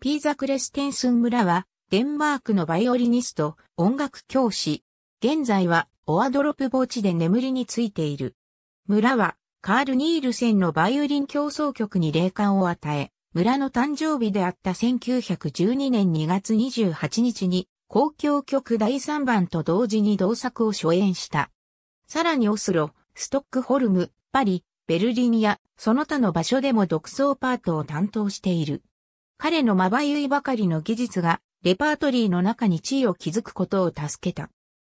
ピーザ・クレステンスン村は、デンマークのバイオリニスト、音楽教師。現在は、オアドロップ墓地で眠りについている。村は、カール・ニールセンのバイオリン競争曲に霊感を与え、村の誕生日であった1912年2月28日に、公共曲第3番と同時に同作を初演した。さらにオスロ、ストックホルム、パリ、ベルリンやその他の場所でも独奏パートを担当している。彼のまばゆいばかりの技術が、レパートリーの中に地位を築くことを助けた。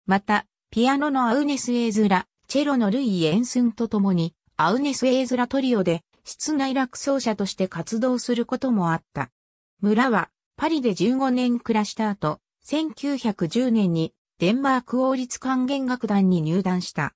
また、ピアノのアウネス・エーズラ、チェロのルイ・エンスンと共に、アウネス・エーズラトリオで、室内楽奏者として活動することもあった。村は、パリで15年暮らした後、1910年に、デンマーク王立管弦楽団に入団した。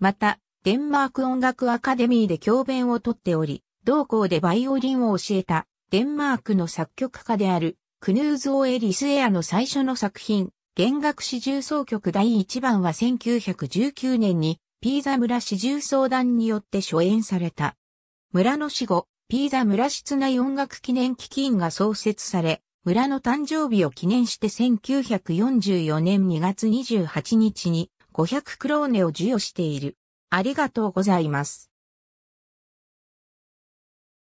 また、デンマーク音楽アカデミーで教鞭をとっており、同校でバイオリンを教えたデンマークの作曲家である、クヌーズ・オエ・リスエアの最初の作品、弦楽四重奏曲第1番は1919年に、ピーザ村四重奏団によって初演された。村の死後、ピーザ村室内音楽記念基金が創設され、村の誕生日を記念して1944年2月28日に500クローネを授与している。ありがとうございます。